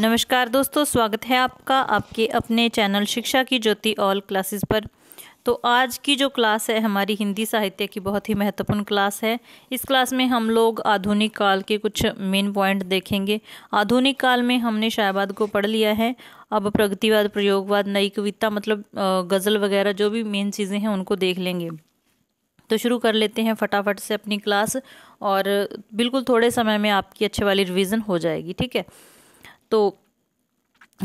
नमस्कार दोस्तों स्वागत है आपका आपके अपने चैनल शिक्षा की ज्योति ऑल क्लासेस पर तो आज की जो क्लास है हमारी हिंदी साहित्य की बहुत ही महत्वपूर्ण क्लास है इस क्लास में हम लोग आधुनिक काल के कुछ मेन पॉइंट देखेंगे आधुनिक काल में हमने शायबाद को पढ़ लिया है अब प्रगतिवाद प्रयोगवाद नई कविता मतलब गज़ल वगैरह जो भी मेन चीज़ें हैं उनको देख लेंगे तो शुरू कर लेते हैं फटाफट से अपनी क्लास और बिल्कुल थोड़े समय में आपकी अच्छे वाली रिविज़न हो जाएगी ठीक है तो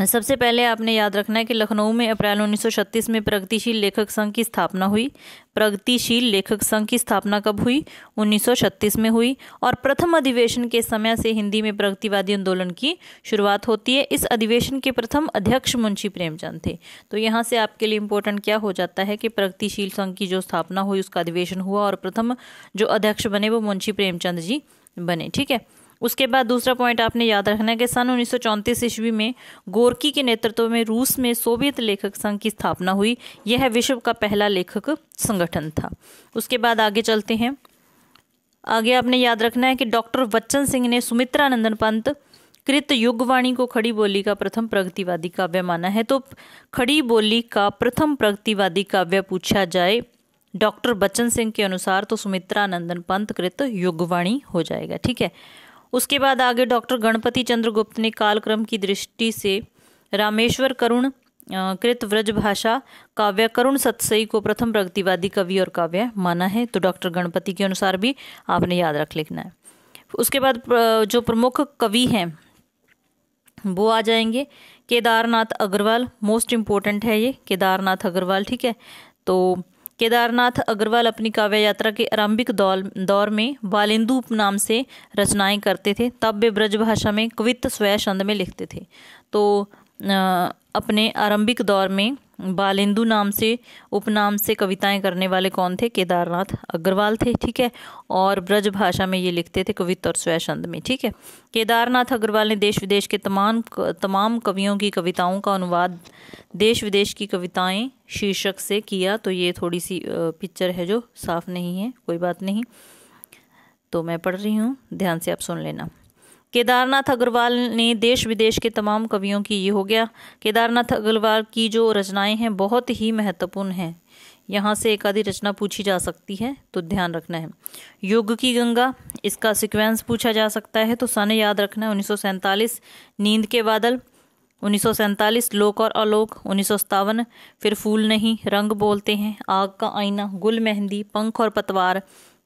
सबसे पहले आपने याद रखना है कि लखनऊ में अप्रैल 1936 में प्रगतिशील लेखक संघ की स्थापना हुई प्रगतिशील लेखक संघ की स्थापना कब हुई 1936 में हुई और प्रथम अधिवेशन के समय से हिंदी में प्रगतिवादी आंदोलन की शुरुआत होती है इस अधिवेशन के प्रथम अध्यक्ष मुंशी प्रेमचंद थे तो यहाँ से आपके लिए इम्पोर्टेंट क्या हो जाता है कि प्रगतिशील संघ की जो स्थापना हुई उसका अधिवेशन हुआ और प्रथम जो अध्यक्ष बने वो मुंशी प्रेमचंद जी बने ठीक है उसके बाद दूसरा पॉइंट आपने याद रखना है कि सन उन्नीस सौ ईस्वी में गोरकी के नेतृत्व में रूस में सोवियत लेखक संघ की स्थापना हुई यह विश्व का पहला लेखक संगठन था उसके बाद आगे चलते हैं आगे आपने याद रखना है कि डॉक्टर बच्चन सिंह ने सुमित्रा नंदन पंत कृत युगवाणी को खड़ी बोली का प्रथम प्रगतिवादी काव्य माना है तो खड़ी बोली का प्रथम प्रगतिवादी काव्य पूछा जाए डॉक्टर बच्चन सिंह के अनुसार तो सुमित्रा नंदन पंत कृत युगवाणी हो जाएगा ठीक है उसके बाद आगे डॉक्टर गणपति चंद्र गुप्त ने कालक्रम की दृष्टि से रामेश्वर करुण कृत व्रज भाषा काव्य करुण सतसई को प्रथम प्रगतिवादी कवि और काव्य माना है तो डॉक्टर गणपति के अनुसार भी आपने याद रख लिखना है उसके बाद जो प्रमुख कवि हैं वो आ जाएंगे केदारनाथ अग्रवाल मोस्ट इम्पोर्टेंट है ये केदारनाथ अग्रवाल ठीक है तो केदारनाथ अग्रवाल अपनी काव्य यात्रा के आरंभिक दौर दौर में वालिंदू नाम से रचनाएं करते थे तब वे ब्रज भाषा में कवित्त स्वय छंद में लिखते थे तो अपने आरंभिक दौर में बालेंदु नाम से उपनाम से कविताएं करने वाले कौन थे केदारनाथ अग्रवाल थे ठीक है और ब्रज भाषा में ये लिखते थे कवित्त और स्वैछंद में ठीक है केदारनाथ अग्रवाल ने देश विदेश के तमाम तमाम कवियों की कविताओं का अनुवाद देश विदेश की कविताएं शीर्षक से किया तो ये थोड़ी सी पिक्चर है जो साफ नहीं है कोई बात नहीं तो मैं पढ़ रही हूँ ध्यान से आप सुन लेना केदारनाथ अग्रवाल ने देश विदेश के तमाम कवियों की ये हो गया केदारनाथ अग्रवाल की जो रचनाएं हैं बहुत ही महत्वपूर्ण हैं यहाँ से एक आधी रचना पूछी जा सकती है तो ध्यान रखना है युग की गंगा इसका सिक्वेंस पूछा जा सकता है तो सन याद रखना है उन्नीस नींद के बादल उन्नीस लोक और अलोक उन्नीस फिर फूल नहीं रंग बोलते हैं आग का आईना गुल मेहंदी पंख और पतवार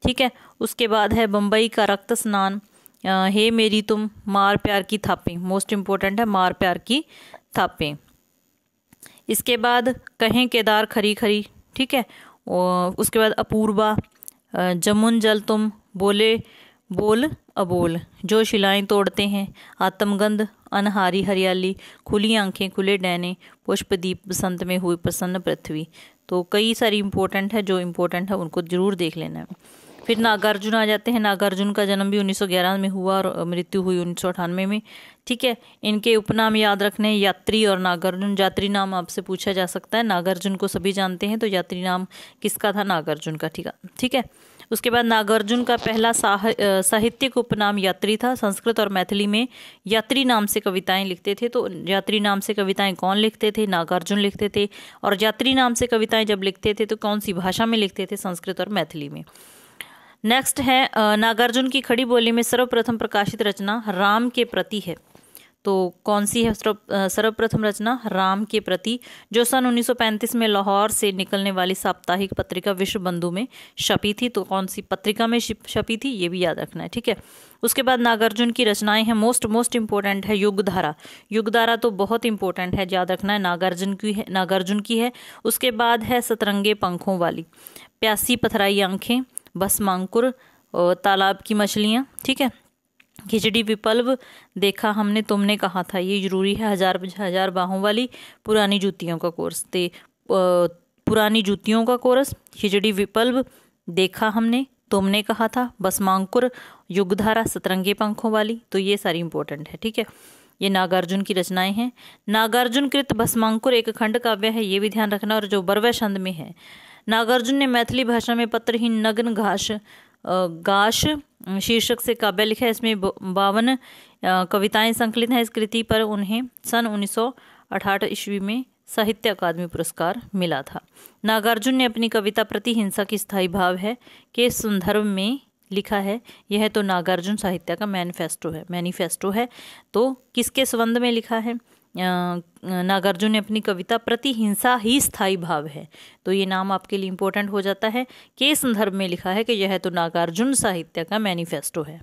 ठीक है उसके बाद है बम्बई का रक्त स्नान हे मेरी तुम मार प्यार की थापें मोस्ट इम्पोर्टेंट है मार प्यार की थापें इसके बाद कहें केदार खरी खरी ठीक है उसके बाद अपूर्वा जमुन जल तुम बोले बोल अबोल जो शिलाएं तोड़ते हैं आत्मगंध अनहारी हरियाली खुली आंखें खुले डैने पुष्प दीप बसंत में हुई प्रसन्न पृथ्वी तो कई सारी इंपॉर्टेंट है जो इम्पोर्टेंट है उनको ज़रूर देख लेना है फिर नागार्जुन आ जाते हैं नागार्जुन का जन्म भी 1911 में हुआ और मृत्यु हुई उन्नीस में ठीक है इनके उपनाम याद रखने यात्री और नागार्जुन यात्री नाम आपसे पूछा जा सकता है नागार्जुन को सभी जानते हैं तो यात्री नाम किसका था नागार्जुन का ठीक है ठीक है उसके बाद नागार्जुन का पहला साह, साहित्यिक उपनाम यात्री था संस्कृत और मैथिली में यात्री नाम से कविताएं लिखते थे तो यात्री नाम से कविताएं कौन लिखते थे नागार्जुन लिखते थे और यात्री नाम से कविताएं जब लिखते थे तो कौन सी भाषा में लिखते थे संस्कृत और मैथिली में नेक्स्ट है नागार्जुन की खड़ी बोली में सर्वप्रथम प्रकाशित रचना राम के प्रति है तो कौन सी है सर्वप्रथम रचना राम के प्रति जो सन 1935 में लाहौर से निकलने वाली साप्ताहिक पत्रिका विश्व बंधु में छपी थी तो कौन सी पत्रिका में छपी थी ये भी याद रखना है ठीक है उसके बाद नागार्जुन की रचनाएं हैं मोस्ट मोस्ट इम्पोर्टेंट है युगधारा युगधारा तो बहुत इंपॉर्टेंट है याद रखना है नागार्जुन की है नागार्जुन की है उसके बाद है सतरंगे पंखों वाली प्यासी पथराई आंखें बस मांकुर तालाब की मछलियाँ ठीक है खिचड़ी विपल्व देखा हमने तुमने कहा था ये जरूरी है हजार हजार बाहों वाली पुरानी जूतियों का कोर्स ते पुरानी जूतियों का कोर्स खिचड़ी विपल्व देखा हमने तुमने कहा था बस मांकुर युगधारा सतरंगे पंखों वाली तो ये सारी इंपॉर्टेंट है ठीक है ये नागार्जुन की रचनाएं हैं नागार्जुन कृत भस्मांकुर एक खंड काव्य है ये भी ध्यान रखना और जो बरवै छंद में है नागार्जुन ने मैथिली भाषा में पत्रहीन नग्न घास गाश शीर्षक से काव्य लिखा है इसमें बावन कविताएं संकलित हैं इस कृति पर उन्हें सन उन्नीस ईस्वी में साहित्य अकादमी पुरस्कार मिला था नागार्जुन ने अपनी कविता प्रति हिंसा की स्थायी भाव है के संदर्भ में लिखा है यह तो नागार्जुन साहित्य का मैनिफेस्टो है मैनिफेस्टो है तो किसके संबंध में लिखा है नागार्जुन ने अपनी कविता प्रतिहिंसा ही स्थायी भाव है तो ये नाम आपके लिए इम्पोर्टेंट हो जाता है के संदर्भ में लिखा है कि यह तो नागार्जुन साहित्य का मैनिफेस्टो है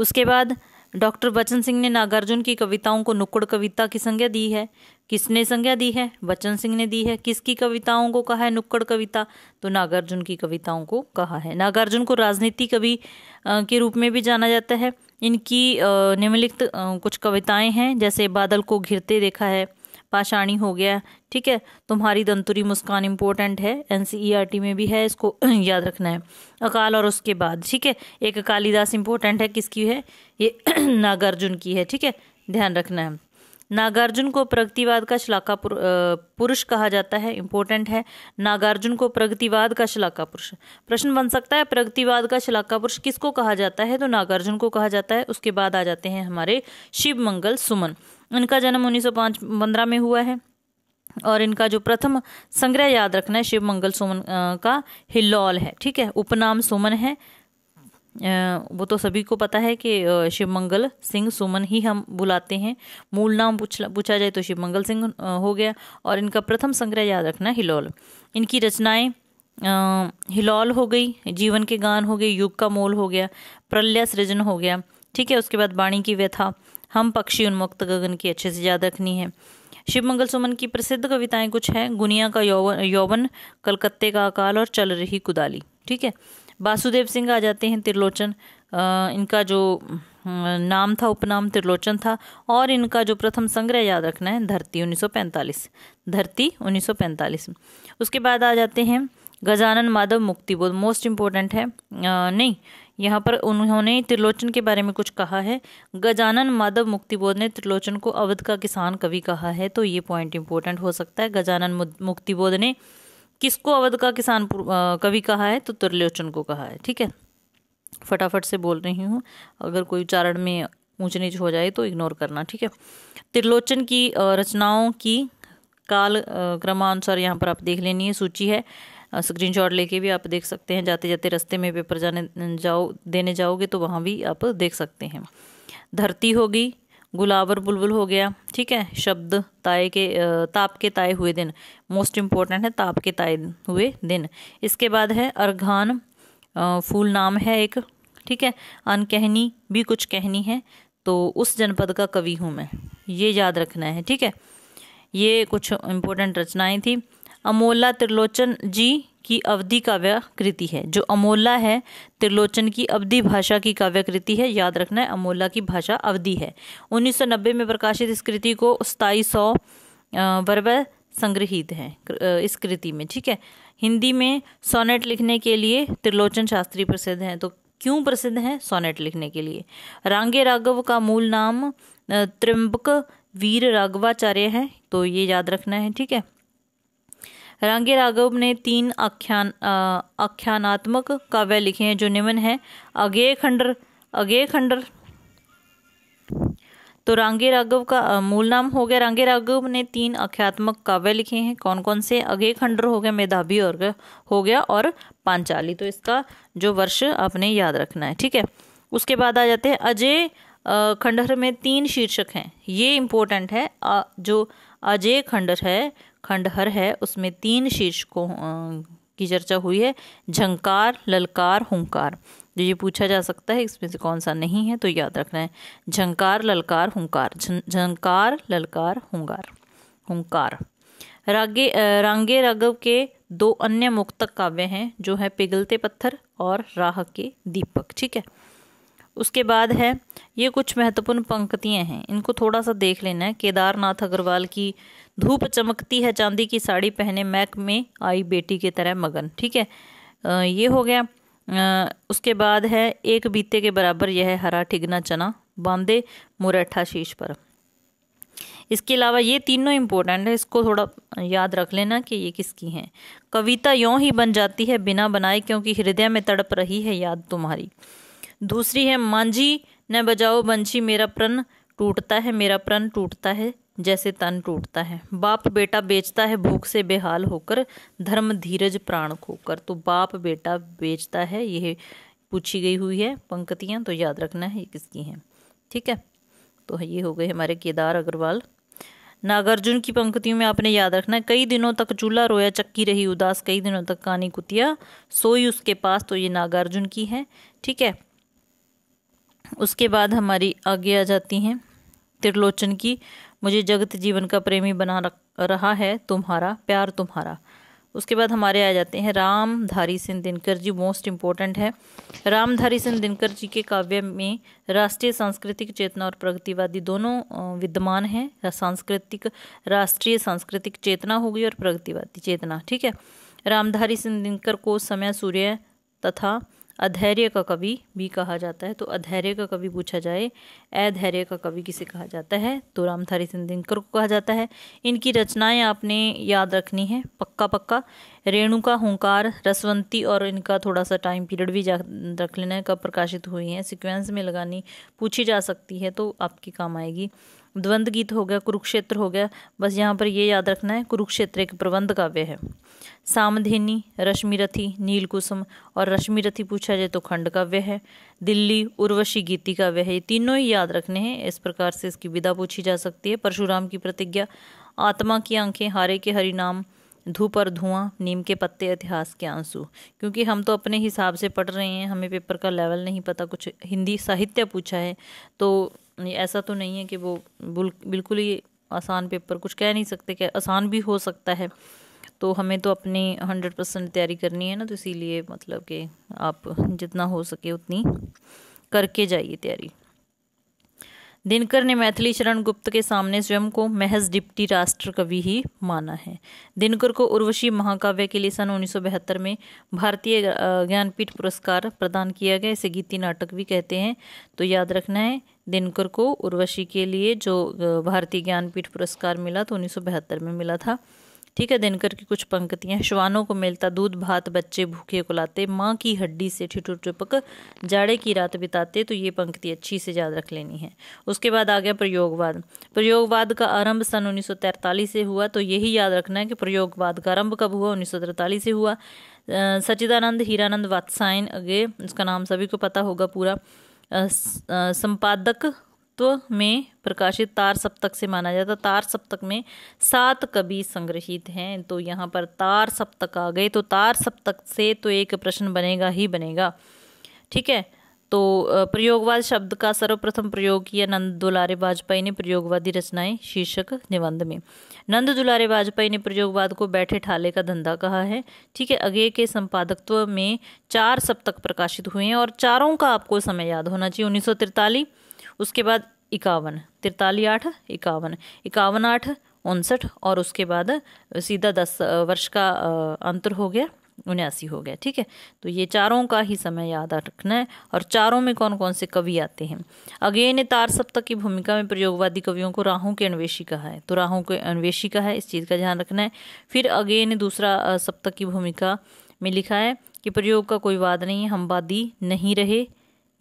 उसके बाद डॉक्टर बचन सिंह ने नागार्जुन की कविताओं को नुक्कड़ कविता की संज्ञा दी है किसने संज्ञा दी है बचन सिंह ने दी है किसकी कविताओं को कहा है नुक्कड़ कविता तो नागार्जुन की कविताओं को कहा है नागार्जुन को राजनीति कवि के रूप में भी जाना जाता है इनकी निम्नलिखित कुछ कविताएं हैं जैसे बादल को घिरते देखा है पाषाणी हो गया ठीक है तुम्हारी दंतुरी मुस्कान इंपॉर्टेंट है एन e में भी है इसको याद रखना है अकाल और उसके बाद ठीक है एक कालिदास इम्पोर्टेंट है किसकी है ये नागार्जुन की है ठीक है ध्यान रखना है नागार्जुन को प्रगतिवाद का शलाका पुरुष कहा जाता है इंपॉर्टेंट है नागार्जुन को प्रगतिवाद का शलाका पुरुष प्रश्न बन सकता है प्रगतिवाद का शलाका पुरुष किसको कहा जाता है तो नागार्जुन को कहा जाता है उसके बाद आ जाते हैं हमारे शिव मंगल सुमन इनका जन्म उन्नीस सौ में हुआ है और इनका जो प्रथम संग्रह याद रखना है शिव मंगल सुमन का हिल्लौल है ठीक है उपनाम सुमन है वो तो सभी को पता है कि शिवमंगल सिंह सुमन ही हम बुलाते हैं मूल नाम पूछा जाए तो शिवमंगल सिंह हो गया और इनका प्रथम संग्रह याद रखना हिलौल इनकी रचनाएं हिलौल हो गई जीवन के गान हो गए युग का मोल हो गया प्रलय सृजन हो गया ठीक है उसके बाद वाणी की व्यथा हम पक्षी उन्मुक्त गगन की अच्छे से याद रखनी है शिवमंगल सुमन की प्रसिद्ध कविताएं कुछ हैं गुनिया का यौवन यौवन कलकत्ते का अकाल और चल रही कुदाली ठीक है वासुदेव सिंह आ जाते हैं त्रिलोचन इनका जो नाम था उपनाम त्रिलोचन था और इनका जो प्रथम संग्रह याद रखना है धरती 1945 धरती 1945 उसके बाद आ जाते हैं गजानन माधव मुक्तिबोध मोस्ट इम्पोर्टेंट है आ, नहीं यहाँ पर उन्होंने त्रिलोचन के बारे में कुछ कहा है गजानन माधव मुक्तिबोध ने त्रिलोचन को अवध का किसान कवि कहा है तो ये पॉइंट इम्पोर्टेंट हो सकता है गजानन मुक्तिबोध ने किसको अवध का किसान कवि कहा है तो त्रिलोचन को कहा है ठीक है फटाफट से बोल रही हूँ अगर कोई उच्चारण में ऊंच नीच हो जाए तो इग्नोर करना ठीक है त्रिलोचन की रचनाओं की काल क्रमानुसार यहाँ पर आप देख लेनी है सूची है स्क्रीन शॉट लेके भी आप देख सकते हैं जाते जाते रास्ते में पेपर जाने जाओ देने जाओगे तो वहाँ भी आप देख सकते हैं धरती होगी गुलावर बुलबुल हो गया ठीक है शब्द ताए के ताप के ताए हुए दिन मोस्ट इम्पॉर्टेंट है ताप के ताए हुए दिन इसके बाद है अर्घान फूल नाम है एक ठीक है अनकहनी भी कुछ कहनी है तो उस जनपद का कवि हूँ मैं ये याद रखना है ठीक है ये कुछ इम्पोर्टेंट रचनाएं थी अमोला त्रिलोचन जी की अवधि काव्य कृति है जो अमोला है त्रिलोचन की अवधि भाषा की काव्य कृति है याद रखना है अमोला की भाषा अवधि है 1990 में प्रकाशित इस कृति को सताई सौ वर्व संग्रहित है इस कृति में ठीक है हिंदी में सोनेट लिखने के लिए त्रिलोचन शास्त्री प्रसिद्ध हैं तो क्यों प्रसिद्ध हैं सोनेट लिखने के लिए रांगे राघव का मूल नाम त्रिम्बक वीर राघवाचार्य है तो ये याद रखना है ठीक है रांगे राघव ने तीन आख्यान आख्यानात्मक काव्य लिखे हैं जो निम्न हैं अगे खंडर अगे खंडर तो रंगे राघव का मूल नाम हो गया रंगे राघव ने तीन आख्यात्मक काव्य लिखे हैं कौन कौन से अगे खंडर हो गया मेधावी और हो गया और पांचाली तो इसका जो वर्ष आपने याद रखना है ठीक है उसके बाद आ जाते हैं अजय खंडहर में तीन शीर्षक हैं ये इम्पोर्टेंट है आ, जो अजय खंडर है खंडहर है उसमें तीन शीर्षकों की चर्चा हुई है झंकार ललकार हुंकार जो ये पूछा जा सकता है इसमें से कौन सा नहीं है तो याद रखना है झंकार ललकार हुंकार झंकार ललकार हुंकार हुंकार रागे रांगे राघव के दो अन्य मुक्तक काव्य हैं जो है पिघलते पत्थर और राह के दीपक ठीक है उसके बाद है ये कुछ महत्वपूर्ण पंक्तियां हैं इनको थोड़ा सा देख लेना है केदारनाथ अग्रवाल की धूप चमकती है चांदी की साड़ी पहने मैक में आई बेटी की तरह मगन ठीक है ये हो गया उसके बाद है एक बीते के बराबर यह हरा ठिगना चना बांधे मुरैठा शीश पर इसके अलावा ये तीनों इम्पोर्टेंट है इसको थोड़ा याद रख लेना कि ये किसकी हैं कविता यों ही बन जाती है बिना बनाए क्योंकि हृदय में तड़प रही है याद तुम्हारी दूसरी है मांझी न बजाओ बंछी मेरा प्रण टूटता है मेरा प्रण टूटता है जैसे तन टूटता है बाप बेटा बेचता है भूख से बेहाल होकर धर्म धीरज प्राण खोकर तो बाप बेटा बेचता है यह पूछी गई हुई है पंक्तियाँ तो याद रखना है ये किसकी हैं ठीक है तो ये हो गए हमारे केदार अग्रवाल नागार्जुन की पंक्तियों में आपने याद रखना है कई दिनों तक चूल्हा रोया चक्की रही उदास कई दिनों तक कानी कुतिया सोई उसके पास तो ये नागार्जुन की है ठीक है उसके बाद हमारी आगे आ जाती हैं त्रिलोचन की मुझे जगत जीवन का प्रेमी बना रहा है तुम्हारा प्यार तुम्हारा उसके बाद हमारे आ जाते हैं रामधारी सिंह दिनकर जी मोस्ट इम्पोर्टेंट है रामधारी सिंह दिनकर जी के काव्य में राष्ट्रीय सांस्कृतिक चेतना और प्रगतिवादी दोनों विद्यमान हैं सांस्कृतिक राष्ट्रीय सांस्कृतिक चेतना होगी और प्रगतिवादी चेतना ठीक है रामधारी सिंह दिनकर को समय सूर्य तथा अधैर्य का कवि भी कहा जाता है तो अधैर्य का कवि पूछा जाए अधैर्य का कवि किसे कहा जाता है तो रामधारी सिंह दिनकर को कहा जाता है इनकी रचनाएं आपने याद रखनी है पक्का पक्का रेणु का हुंकार रसवंती और इनका थोड़ा सा टाइम पीरियड भी रख लेना है कब प्रकाशित हुई हैं सिक्वेंस में लगानी पूछी जा सकती है तो आपके काम आएगी द्वंद गीत हो गया कुरुक्षेत्र हो गया बस यहाँ पर ये याद रखना है कुरुक्षेत्र एक प्रबंध काव्य है सामधेनी रश्मिरथी नीलकुसुम और रश्मिरथी पूछा जाए तो खंड काव्य है दिल्ली उर्वशी गीति काव्य है ये तीनों ही याद रखने हैं इस प्रकार से इसकी विदा पूछी जा सकती है परशुराम की प्रतिज्ञा आत्मा की आंखें हारे के हरिनाम धूप और धुआं नीम के पत्ते इतिहास के आंसू क्योंकि हम तो अपने हिसाब से पढ़ रहे हैं हमें पेपर का लेवल नहीं पता कुछ हिंदी साहित्य पूछा है तो ऐसा तो नहीं है कि वो बिल्कुल ही आसान पेपर कुछ कह नहीं सकते कि आसान भी हो सकता है तो हमें तो अपनी हंड्रेड परसेंट तैयारी करनी है ना तो इसीलिए मतलब कि आप जितना हो सके उतनी करके जाइए तैयारी दिनकर ने मैथिली शरण गुप्त के सामने स्वयं को महज डिप्टी राष्ट्र कवि ही माना है दिनकर को उर्वशी महाकाव्य के लिए सन उन्नीस में भारतीय ज्ञानपीठ पुरस्कार प्रदान किया गया इसे गीति नाटक भी कहते हैं तो याद रखना है दिनकर को उर्वशी के लिए जो भारतीय ज्ञानपीठ पुरस्कार मिला तो उन्नीस में मिला था ठीक है दिनकर की कुछ पंक्तियां श्वानों को मिलता दूध भात बच्चे भूखे को लाते माँ की हड्डी से ठिठुर चुपक जाड़े की रात बिताते तो ये पंक्ति अच्छी से याद रख लेनी है उसके बाद आ गया प्रयोगवाद प्रयोगवाद का आरंभ सन 1943 से हुआ तो यही याद रखना है कि प्रयोगवाद का आरंभ कब हुआ उन्नीस से हुआ सचिदानंद हीरानंद वात्सायन अगे उसका नाम सभी को पता होगा पूरा संपादक तो में प्रकाशित तार सप्तक से माना जाता तार सप्तक में सात कवि संग्रहित हैं तो यहाँ पर तार सप्तक आ गए तो तार सप्तक से तो एक प्रश्न बनेगा ही बनेगा ठीक है तो प्रयोगवाद शब्द का सर्वप्रथम प्रयोग किया नंद दुलारे वाजपेयी ने प्रयोगवादी रचनाएं शीर्षक निबंध में नंद दुलारे वाजपेयी ने प्रयोगवाद को बैठे ठाले का धंधा कहा है ठीक है अगे के संपादकत्व में चार सप्तक प्रकाशित हुए हैं और चारों का आपको समय याद होना चाहिए उन्नीस उसके बाद इक्यावन तिरतालीस आठ इक्यावन इक्यावन आठ उनसठ और उसके बाद सीधा दस वर्ष का अंतर हो गया उन्यासी हो गए ठीक है तो ये चारों का ही समय याद रखना है और चारों में कौन कौन से कवि आते हैं अगेन ने तार सप्तक की भूमिका में प्रयोगवादी कवियों को राहों के अन्वेषी कहा है तो राहों के अन्वेषी का है इस चीज़ का ध्यान रखना है फिर अगेन दूसरा सप्तक की भूमिका में लिखा है कि प्रयोग का कोई वाद नहीं है हम वादी नहीं रहे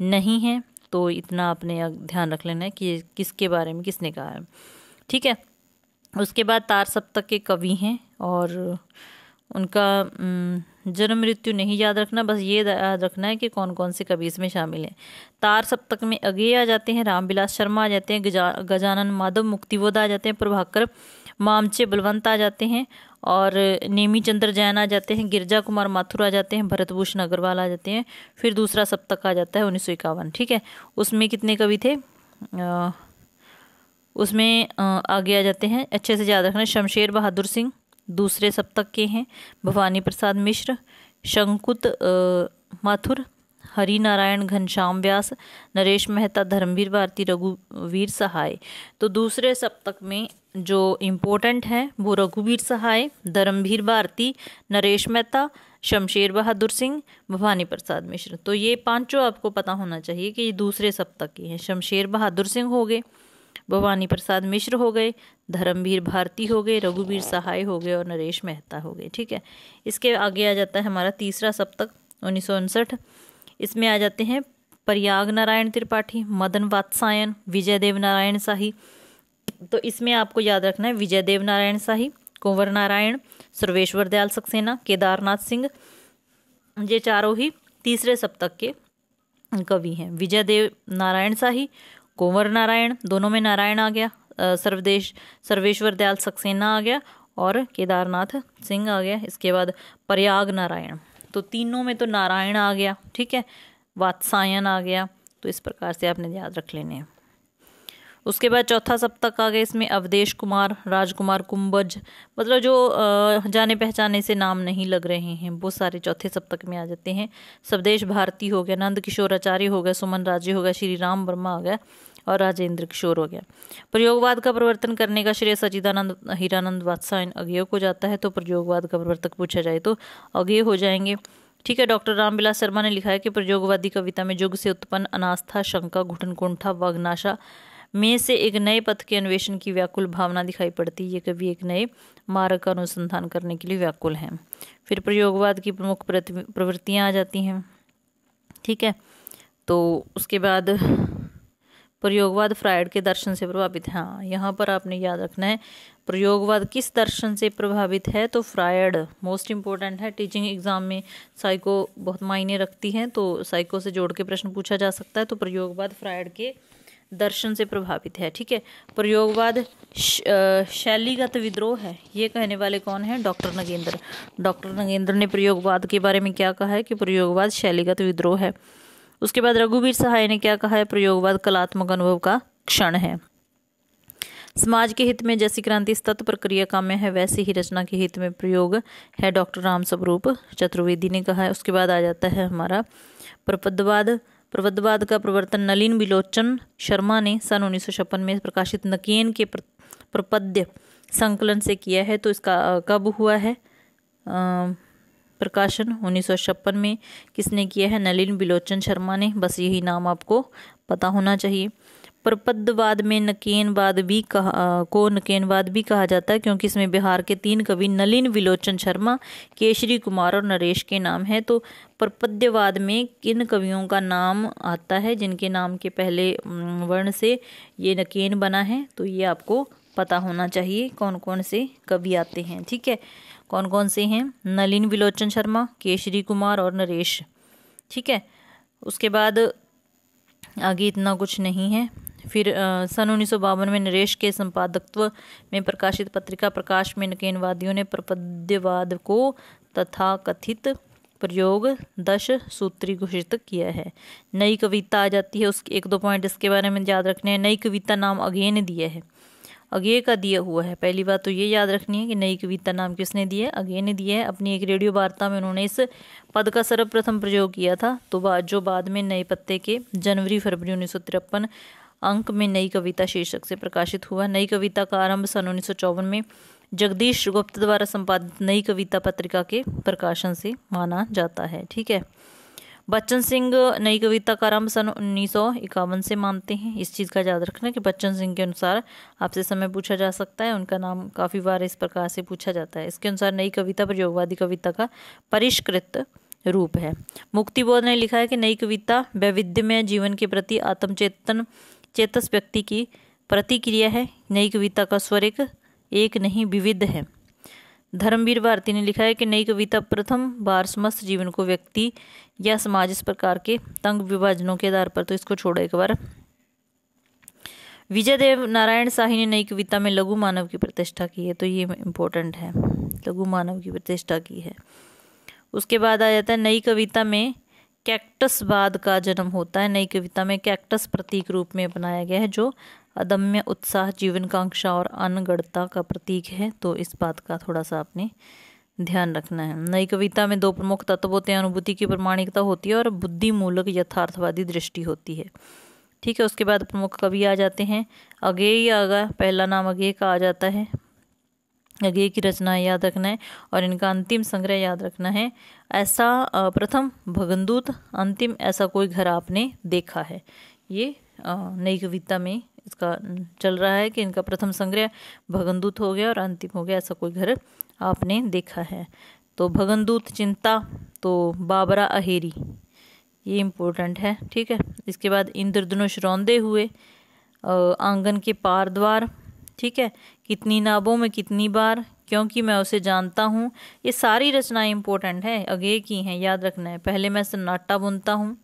नहीं हैं तो इतना आपने ध्यान रख लेना है कि किसके बारे में किसने कहा है ठीक है उसके बाद तार सप्तक के कवि हैं और उनका जन्म मृत्यु नहीं याद रखना बस ये याद रखना है कि कौन कौन से कवि इसमें शामिल हैं तार सप्तक में अगे आ जाते हैं रामविलास शर्मा आ जाते हैं गजा गजानन माधव मुक्तिबोध आ जाते हैं प्रभाकर मामचे बलवंत आ जाते हैं और नेमी चंद्र जैन आ जाते हैं गिरजा कुमार माथुर आ जाते हैं भरतभूषण अग्रवाल आ जाते हैं फिर दूसरा सप्तक आ जाता है उन्नीस ठीक है उसमें कितने कवि थे उसमें आगे आ जाते हैं अच्छे से याद रखना शमशेर बहादुर सिंह दूसरे सप्तक के हैं भवानी प्रसाद मिश्र शंकुत माथुर हरि नारायण घनश्याम व्यास नरेश मेहता धर्मवीर भारती रघुवीर सहाय तो दूसरे सप्तक में जो इम्पोर्टेंट है वो रघुवीर सहाय धर्मवीर भारती नरेश मेहता शमशेर बहादुर सिंह भवानी प्रसाद मिश्र तो ये पांचों आपको पता होना चाहिए कि ये दूसरे सप्तक के हैं शमशेर बहादुर सिंह हो गए भवानी प्रसाद मिश्र हो गए धर्मवीर भारती हो गए रघुवीर सहाय हो गए और नरेश मेहता हो गए ठीक है इसके आगे आ जाता है हमारा तीसरा सप्तक उन्नीस इसमें आ जाते हैं प्रयाग नारायण त्रिपाठी मदन वात्सायन विजय देव नारायण शाही तो इसमें आपको याद रखना है विजय देव नारायण शाही कुंवर नारायण सर्वेश्वर दयाल सक्सेना केदारनाथ सिंह ये चारों ही तीसरे सप्तक के कवि हैं विजय देव नारायण शाही कुंवर नारायण दोनों में नारायण आ गया सर्वदेश सर्वेश्वर दयाल सक्सेना आ गया और केदारनाथ सिंह आ गया इसके बाद प्रयाग नारायण तो तीनों में तो नारायण आ गया ठीक है वात्सायन आ गया तो इस प्रकार से आपने याद रख लेने हैं उसके बाद चौथा सप्तक आ गया इसमें अवधेश कुमार राजकुमार कुंभज मतलब जो जाने पहचाने से नाम नहीं लग रहे हैं वो सारे चौथे सप्तक में आ जाते हैं स्वदेश भारती हो गया नंद किशोर आचार्य हो गया सुमन राजे हो गया श्री राम वर्मा आ गया और राजेंद्र किशोर हो गया प्रयोगवाद का प्रवर्तन करने का श्रेय सचिदानंद हीरानंद बादशाह इन अज्ञेय को जाता है तो प्रयोगवाद का प्रवर्तक पूछा जाए तो अज्ञेय हो जाएंगे ठीक है डॉक्टर रामविलास शर्मा ने लिखा है कि प्रयोगवादी कविता में युग से उत्पन्न अनास्था शंका घुटन कुंठा वग्नाशा में से एक नए पथ के अन्वेषण की व्याकुल भावना दिखाई पड़ती है ये कवि एक नए मार्ग का अनुसंधान करने के लिए व्याकुल हैं फिर प्रयोगवाद की प्रमुख प्रवृत्तियाँ आ जाती हैं ठीक है तो उसके बाद प्रयोगवाद फ्रायड के दर्शन से प्रभावित है हाँ यहाँ पर आपने याद रखना है प्रयोगवाद किस दर्शन से प्रभावित है तो फ्रायड मोस्ट इम्पोर्टेंट है टीचिंग एग्जाम में साइको बहुत मायने रखती है तो साइको से जोड़ के प्रश्न पूछा जा सकता है तो प्रयोगवाद फ्रायड के दर्शन से प्रभावित है ठीक है प्रयोगवाद शैलीगत विद्रोह है ये कहने वाले कौन हैं डॉक्टर नगेंद्र डॉक्टर नगेंद्र ने प्रयोगवाद के बारे में क्या कहा है कि प्रयोगवाद शैलीगत विद्रोह है उसके बाद रघुवीर सहाय ने क्या कहा है प्रयोगवाद कलात्मक अनुभव का क्षण है समाज के हित में जैसी क्रांति सतत प्रक्रिया काम्य है वैसे ही रचना के हित में प्रयोग है डॉक्टर राम स्वरूप चतुर्वेदी ने कहा है उसके बाद आ जाता है हमारा प्रपदवाद प्रबद्धवाद का प्रवर्तन नलिन बिलोचन शर्मा ने सन उन्नीस में प्रकाशित नकेन के प्रपद्य संकलन से किया है तो इसका कब हुआ है आ, प्रकाशन उन्नीस में किसने किया है नलिन बिलोचन शर्मा ने बस यही नाम आपको पता होना चाहिए प्रपद्यवाद में नकेनवाद भी कहा को नकेनवाद भी कहा जाता है क्योंकि इसमें बिहार के तीन कवि नलिन विलोचन शर्मा केशरी कुमार और नरेश के नाम है तो प्रपद्यवाद में किन कवियों का नाम आता है जिनके नाम के पहले वर्ण से ये नकेन बना है तो ये आपको पता होना चाहिए कौन कौन से कवि आते हैं ठीक है कौन कौन से हैं नलिन विलोचन शर्मा केशरी कुमार और नरेश ठीक है उसके बाद आगे इतना कुछ नहीं है फिर सन उन्नीस में नरेश के संपादकत्व में प्रकाशित पत्रिका प्रकाश में नकेनवादियों ने प्रपद्यवाद को तथा कथित प्रयोग दश सूत्री घोषित किया है नई कविता आ जाती है उसके एक दो पॉइंट इसके बारे में याद रखने हैं नई कविता नाम अगेन दिया है अगे का दिया हुआ है पहली बात तो ये याद रखनी है कि नई कविता नाम किसने दिया है अगे ने दिया है अपनी एक रेडियो वार्ता में उन्होंने इस पद का सर्वप्रथम प्रयोग किया था तो बाद जो बाद में नए पत्ते के जनवरी फरवरी उन्नीस अंक में नई कविता शीर्षक से प्रकाशित हुआ नई कविता का आरंभ सन उन्नीस में जगदीश गुप्त द्वारा संपादित नई कविता पत्रिका के प्रकाशन से माना जाता है ठीक है बच्चन सिंह नई कविता का आरंभ सन उन्नीस से मानते हैं इस चीज़ का याद रखना कि बच्चन सिंह के अनुसार आपसे समय पूछा जा सकता है उनका नाम काफ़ी बार इस प्रकार से पूछा जाता है इसके अनुसार नई कविता प्रयोगवादी कविता का परिष्कृत रूप है मुक्तिबोध ने लिखा है कि नई कविता वैविध्यमय जीवन के प्रति आत्मचेतन चेतस व्यक्ति की प्रतिक्रिया है नई कविता का स्वर एक नहीं विविध है धर्मवीर भारती ने लिखा है कि नई कविता प्रथम बार समस्त जीवन को व्यक्ति या समाज इस प्रकार के तंग विभाजनों के आधार पर तो इसको छोड़ो एक बार विजय देव नारायण शाही ने नई कविता में लघु मानव की प्रतिष्ठा की है तो ये इम्पोर्टेंट है लघु मानव की प्रतिष्ठा की है उसके बाद आ जाता है नई कविता में कैक्टस बाद का जन्म होता है नई कविता में कैक्टस प्रतीक रूप में बनाया गया है जो अदम्य उत्साह जीवन कांक्षा और अनगढ़ता का प्रतीक है तो इस बात का थोड़ा सा आपने ध्यान रखना है नई कविता में दो प्रमुख तत्व होते हैं अनुभूति की प्रमाणिकता होती है और बुद्धिमूलक यथार्थवादी दृष्टि होती है ठीक है उसके बाद प्रमुख कवि आ जाते हैं अगेय आगा पहला नाम अगेय का आ जाता है अगेय की रचना याद रखना है और इनका अंतिम संग्रह याद रखना है ऐसा प्रथम भगनदूत अंतिम ऐसा कोई घर आपने देखा है ये नई कविता में इसका चल रहा है कि इनका प्रथम संग्रह भगनदूत हो गया और अंतिम हो गया ऐसा कोई घर आपने देखा है तो भगनदूत चिंता तो बाबरा अहेरी ये इम्पोर्टेंट है ठीक है इसके बाद इंद्रधनुष रौंदे हुए आंगन के पार द्वार ठीक है कितनी नाबों में कितनी बार क्योंकि मैं उसे जानता हूँ ये सारी रचनाएं इंपॉर्टेंट हैं अगे की हैं याद रखना है पहले मैं सन्नाटा बुनता हूँ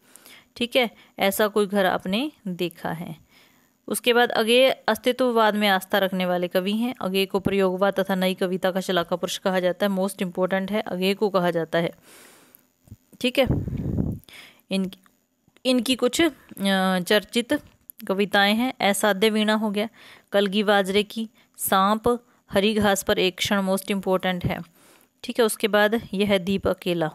ठीक है ऐसा कोई घर आपने देखा है उसके बाद अगे अस्तित्ववाद में आस्था रखने वाले कवि हैं अगे को प्रयोगवाद तथा नई कविता का शलाका पुरुष कहा जाता है मोस्ट इम्पोर्टेंट है अगे को कहा जाता है ठीक है इन इनकी कुछ चर्चित कविताएं हैं असाध्य वीणा हो गया कलगी बाजरे की सांप हरी घास पर एक क्षण मोस्ट इम्पोर्टेंट है ठीक है उसके बाद यह है दीप अकेला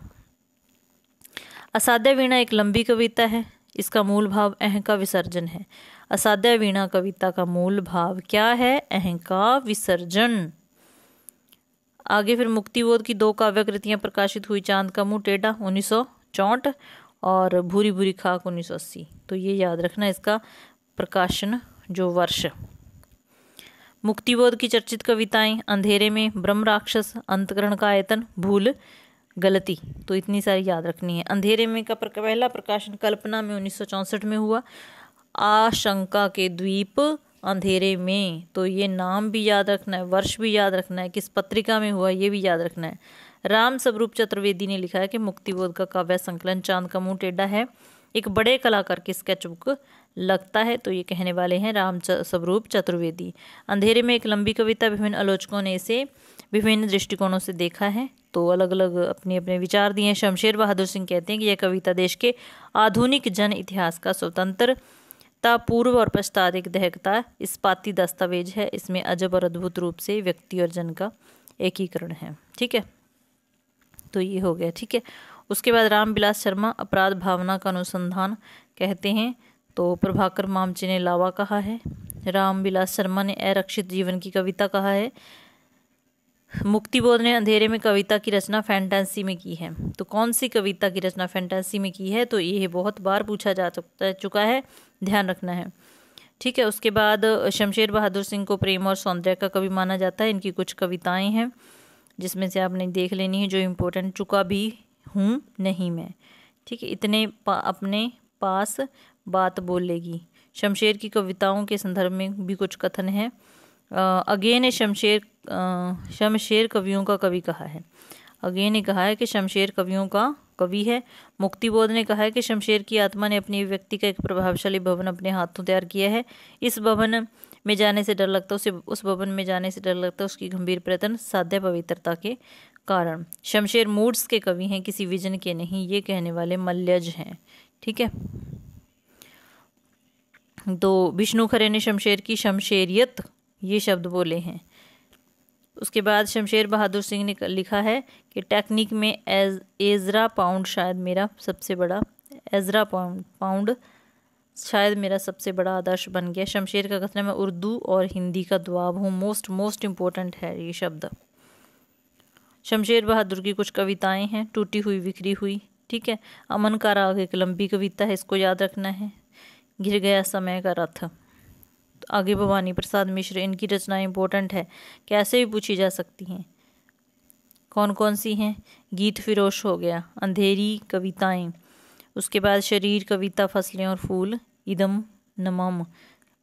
असाध्य वीणा एक लंबी कविता है इसका मूल भाव अह का विसर्जन है असाध्य वीणा कविता का मूल भाव क्या है अहंकार विसर्जन आगे फिर मुक्तिबोध की दो काव्य कृतियां प्रकाशित हुई चांद का मुंह टेढ़ा उन्नीस और भूरी भूरी खाक उन्नीस तो ये याद रखना इसका प्रकाशन जो वर्ष मुक्तिबोध की चर्चित कविताएं अंधेरे में ब्रह्म राक्षस अंतकरण का आयतन भूल गलती तो इतनी सारी याद रखनी है अंधेरे में का पहला प्रकाशन कल्पना में उन्नीस में हुआ आशंका के द्वीप अंधेरे में तो ये नाम भी याद रखना है वर्ष भी याद रखना है किस पत्रिका में हुआ ये भी याद रखना है राम स्वरूप चतुर्वेदी ने लिखा है कि मुक्तिबोध का काव्य संकलन चांद का मुंह टेढ़ा है एक बड़े कलाकार की स्केचबुक लगता है तो ये कहने वाले हैं राम स्वरूप चतुर्वेदी अंधेरे में एक लंबी कविता विभिन्न आलोचकों ने इसे विभिन्न दृष्टिकोणों से देखा है तो अलग अलग अपने अपने विचार दिए शमशेर बहादुर सिंह कहते हैं कि यह कविता देश के आधुनिक जन इतिहास का स्वतंत्र दहकता पूर्व और पश्चातिक दहकता इस पाती दस्तावेज है इसमें अजब और अद्भुत रूप से व्यक्ति और जन का एकीकरण है ठीक है तो ये हो गया ठीक है उसके बाद बिलास शर्मा अपराध भावना का अनुसंधान कहते हैं तो प्रभाकर मामची ने लावा कहा है राम बिलास शर्मा ने अरक्षित जीवन की कविता कहा है मुक्तिबोध ने अंधेरे में कविता की रचना फैंटेसी में की है तो कौन सी कविता की रचना फैंटेसी में की है तो यह बहुत बार पूछा जा चुका है ध्यान रखना है ठीक है उसके बाद शमशेर बहादुर सिंह को प्रेम और सौंदर्य का कवि माना जाता है इनकी कुछ कविताएं हैं जिसमें से आपने देख लेनी है जो इम्पोर्टेंट चुका भी हूँ नहीं मैं ठीक है इतने पा, अपने पास बात बोलेगी शमशेर की कविताओं के संदर्भ में भी कुछ कथन है अगेन ने शमशेर शमशेर कवियों का कवि कहा है अगेन ने कहा है कि शमशेर कवियों का कवि है मुक्तिबोध ने कहा है कि शमशेर की आत्मा ने अपनी व्यक्ति का एक प्रभावशाली भवन अपने हाथों तैयार किया है इस भवन में जाने से डर लगता है उसे उस भवन में जाने से डर लगता है उसकी गंभीर प्रयत्न साध्य पवित्रता के कारण शमशेर मूड्स के कवि हैं किसी विजन के नहीं ये कहने वाले मल्लज हैं ठीक है तो विष्णु खरे ने शमशेर की शमशेरियत ये शब्द बोले हैं उसके बाद शमशेर बहादुर सिंह ने लिखा है कि टेक्निक में एज एजरा पाउंड शायद मेरा सबसे बड़ा एजरा पाउंड पाउंड शायद मेरा सबसे बड़ा आदर्श बन गया शमशेर का कथन मैं उर्दू और हिंदी का दुआब हूँ मोस्ट मोस्ट इम्पोर्टेंट है ये शब्द शमशेर बहादुर की कुछ कविताएं हैं टूटी हुई बिखरी हुई ठीक है अमन का राग एक लंबी कविता है इसको याद रखना है गिर गया समय का रथ आगे भवानी प्रसाद मिश्र इनकी रचनाएं इम्पोर्टेंट है कैसे भी पूछी जा सकती हैं कौन कौन सी हैं गीत फिरोश हो गया अंधेरी कविताएं उसके बाद शरीर कविता फसलें और फूल इदम नमम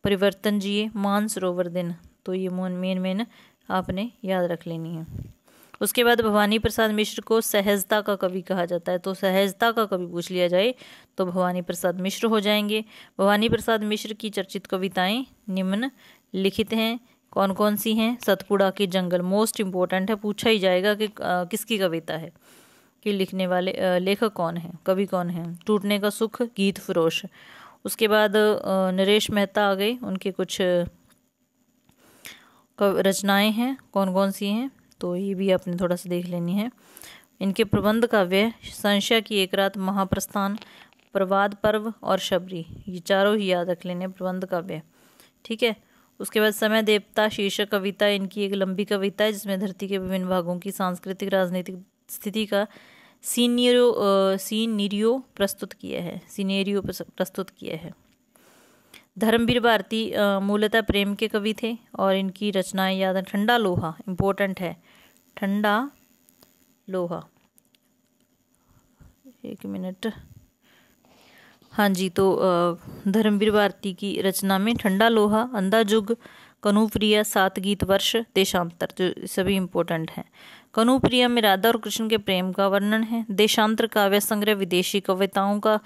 परिवर्तन जिए मानसरोवर दिन तो ये मेन मेन आपने याद रख लेनी है उसके बाद भवानी प्रसाद मिश्र को सहजता का कवि कहा जाता है तो सहजता का कवि पूछ लिया जाए तो भवानी प्रसाद मिश्र हो जाएंगे भवानी प्रसाद मिश्र की चर्चित कविताएं निम्न लिखित हैं कौन कौन सी हैं सतपुड़ा के जंगल मोस्ट इम्पोर्टेंट है पूछा ही जाएगा कि आ, किसकी कविता है कि लिखने वाले लेखक कौन है कवि कौन है टूटने का सुख गीत फरोश उसके बाद नरेश मेहता आ गए उनके कुछ रचनाएं हैं कौन कौन सी हैं तो ये भी आपने थोड़ा सा देख लेनी है इनके प्रबंध काव्य संशय की एक रात महाप्रस्थान प्रवाद पर्व और शबरी ये चारों ही याद रख लेने प्रबंध काव्य ठीक है उसके बाद समय देवता शीर्षक कविता इनकी एक लंबी कविता है जिसमें धरती के विभिन्न भागों की सांस्कृतिक राजनीतिक स्थिति का सीनियो सीनियरियो प्रस्तुत किया है सीनेरियो प्रस्तुत किया है धर्मवीर भारती मूलतः प्रेम के कवि थे और इनकी रचनाएं याद ठंडा लोहा इम्पोर्टेंट है ठंडा लोहा एक मिनट हाँ जी तो धर्मवीर भारती की रचना में ठंडा लोहा अंधा जुग कनुप्रिया सात गीत वर्ष देशांतर जो सभी इम्पोर्टेंट हैं कनुप्रिया में राधा और कृष्ण के प्रेम का वर्णन है देशांतर काव्य संग्रह विदेशी कविताओं का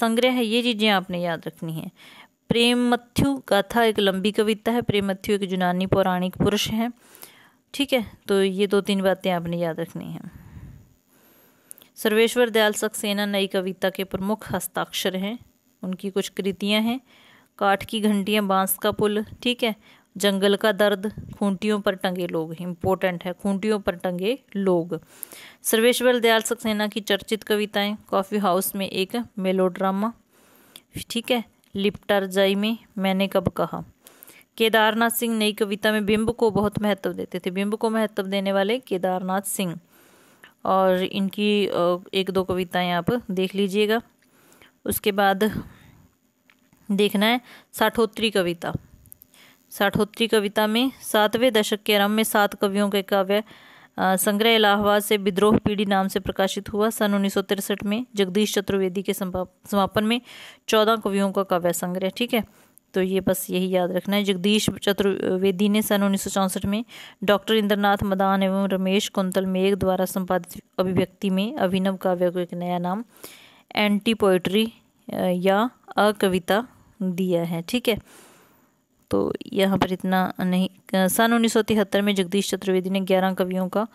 संग्रह है ये चीज़ें आपने याद रखनी है प्रेम मथ्यु गाथा एक लंबी कविता है प्रेम मथ्यु एक जुनानी पौराणिक पुरुष है ठीक है तो ये दो तीन बातें आपने याद रखनी हैं सर्वेश्वर दयाल सक्सेना नई कविता के प्रमुख हस्ताक्षर हैं उनकी कुछ कृतियां हैं काठ की घंटियां बांस का पुल ठीक है जंगल का दर्द खूंटियों पर टंगे लोग इम्पोर्टेंट है खूंटियों पर टंगे लोग सर्वेश्वर दयाल सक्सेना की चर्चित कविताएं कॉफ़ी हाउस में एक मेलोड्रामा ठीक है जाई में मैंने कब कहा केदारनाथ सिंह नई कविता में बिंब को बहुत महत्व देते थे बिंब को महत्व देने वाले केदारनाथ सिंह और इनकी एक दो कविताएं आप देख लीजिएगा उसके बाद देखना है साठोत्री कविता साठोत्री कविता में सातवें दशक के आरंभ में सात कवियों के काव्य संग्रह इलाहाबाद से विद्रोह पीढ़ी नाम से प्रकाशित हुआ सन उन्नीस में जगदीश चतुर्वेदी के समापन में चौदह कवियों का काव्य संग्रह ठीक है तो ये बस यही याद रखना है जगदीश चतुर्वेदी ने सन उन्नीस में डॉक्टर इंद्रनाथ मदान एवं रमेश कुंतल मेघ द्वारा संपादित अभिव्यक्ति में अभिनव काव्य को एक नया नाम एंटी पोइट्री या अकविता दिया है ठीक है तो यहाँ पर इतना नहीं सन उन्नीस में जगदीश चतुर्वेदी ने ग्यारह कवियों का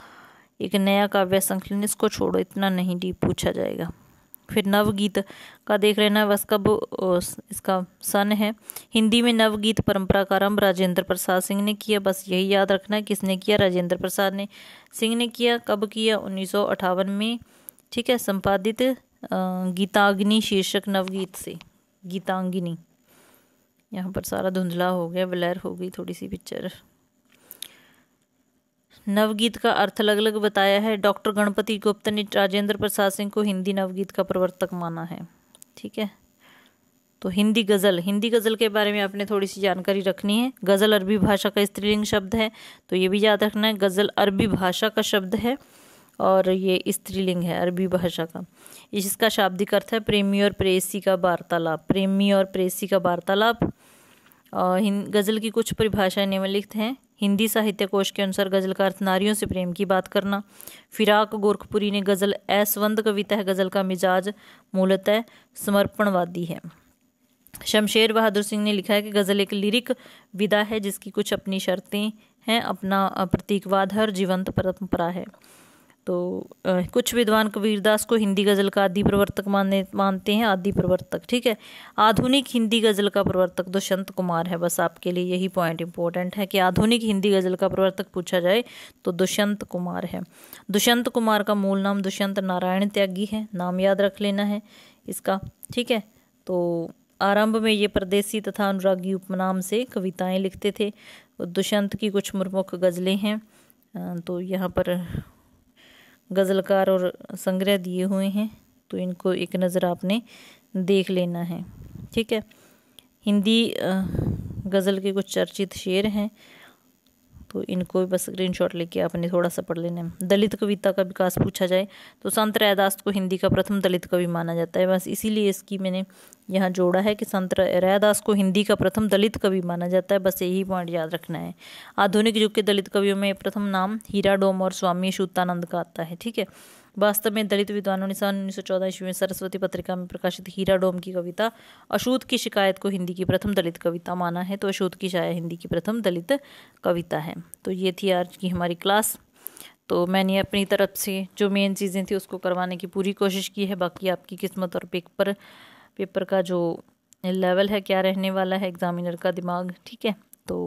एक नया काव्य संकलन इसको छोड़ो इतना नहीं डीप पूछा जाएगा फिर नवगीत का देख लेना बस कब इसका सन है हिंदी में नवगीत परंपरा का आरंभ राजेंद्र प्रसाद सिंह ने किया बस यही याद रखना किसने किया राजेंद्र प्रसाद ने सिंह ने किया कब किया उन्नीस में ठीक है संपादित गीताग्नि शीर्षक नवगीत से गीतांगिनी यहाँ पर सारा धुंधला हो गया ब्लैर हो गई थोड़ी सी पिक्चर नवगीत का अर्थ अलग अलग बताया है डॉक्टर गणपति गुप्त ने राजेंद्र प्रसाद सिंह को हिंदी नवगीत का प्रवर्तक माना है ठीक है तो हिंदी गज़ल हिंदी गज़ल के बारे में आपने थोड़ी सी जानकारी रखनी है गज़ल अरबी भाषा का स्त्रीलिंग शब्द है तो ये भी याद रखना है गज़ल अरबी भाषा का शब्द है और ये स्त्रीलिंग है अरबी भाषा का इसका शाब्दिक अर्थ है प्रेमी और प्रेसी का वार्तालाप प्रेमी और प्रेसी का वार्तालाप गज़ल की कुछ परिभाषाएं निम्नलिखित हैं हिंदी साहित्य कोश के अनुसार गज़ल का अर्थ नारियों से प्रेम की बात करना फिराक गोरखपुरी ने गज़ल ऐसवंद कविता है गज़ल का मिजाज मूलतः समर्पणवादी है शमशेर बहादुर सिंह ने लिखा है कि गज़ल एक लिरिक विदा है जिसकी कुछ अपनी शर्तें हैं अपना प्रतीकवाद है और जीवंत परंपरा है तो कुछ विद्वान कबीरदास को हिंदी गज़ल का आदि प्रवर्तक माने मानते हैं आदि प्रवर्तक ठीक है आधुनिक हिंदी गज़ल का प्रवर्तक दुष्यंत तो कुमार है बस आपके लिए यही पॉइंट इंपॉर्टेंट है कि आधुनिक हिंदी गज़ल का प्रवर्तक पूछा जाए तो दुष्यंत कुमार है दुष्यंत कुमार का मूल नाम दुष्यंत नारायण त्यागी है नाम याद रख लेना है इसका ठीक है तो आरंभ में ये परदेसी तथा अनुरागी उपनाम से कविताएं लिखते थे दुष्यंत की कुछ प्रमुख गज़लें हैं तो यहाँ पर गज़लकार और संग्रह दिए हुए हैं तो इनको एक नज़र आपने देख लेना है ठीक है हिंदी गज़ल के कुछ चर्चित शेर हैं तो इनको भी बस स्क्रीन शॉट लेके आपने थोड़ा सा पढ़ लेना है दलित कविता का विकास पूछा जाए तो संत रैदास को हिंदी का प्रथम दलित कवि माना जाता है बस इसीलिए इसकी मैंने यहाँ जोड़ा है कि संत रैदास को हिंदी का प्रथम दलित कवि माना जाता है बस यही पॉइंट याद रखना है आधुनिक युग के दलित कवियों में प्रथम नाम हीरा डोम और स्वामी शूतानंद का आता है ठीक है वास्तव में दलित विद्वानों ने सन उन्नीस सौ ईस्वी में सरस्वती पत्रिका में प्रकाशित हीरा डोम की कविता अशोध की शिकायत को हिंदी की प्रथम दलित कविता माना है तो अशोध की शाया हिंदी की प्रथम दलित कविता है तो ये थी आज की हमारी क्लास तो मैंने अपनी तरफ से जो मेन चीज़ें थी उसको करवाने की पूरी कोशिश की है बाकी आपकी किस्मत और पेपर पेपर का जो लेवल है क्या रहने वाला है एग्ज़ामिनर का दिमाग ठीक है तो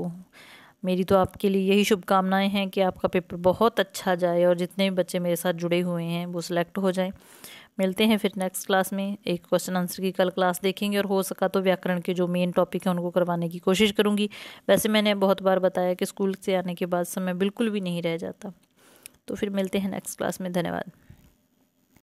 मेरी तो आपके लिए यही शुभकामनाएं हैं कि आपका पेपर बहुत अच्छा जाए और जितने भी बच्चे मेरे साथ जुड़े हुए हैं वो सिलेक्ट हो जाएं मिलते हैं फिर नेक्स्ट क्लास में एक क्वेश्चन आंसर की कल क्लास देखेंगे और हो सका तो व्याकरण के जो मेन टॉपिक हैं उनको करवाने की कोशिश करूँगी वैसे मैंने बहुत बार बताया कि स्कूल से आने के बाद समय बिल्कुल भी नहीं रह जाता तो फिर मिलते हैं नेक्स्ट क्लास में धन्यवाद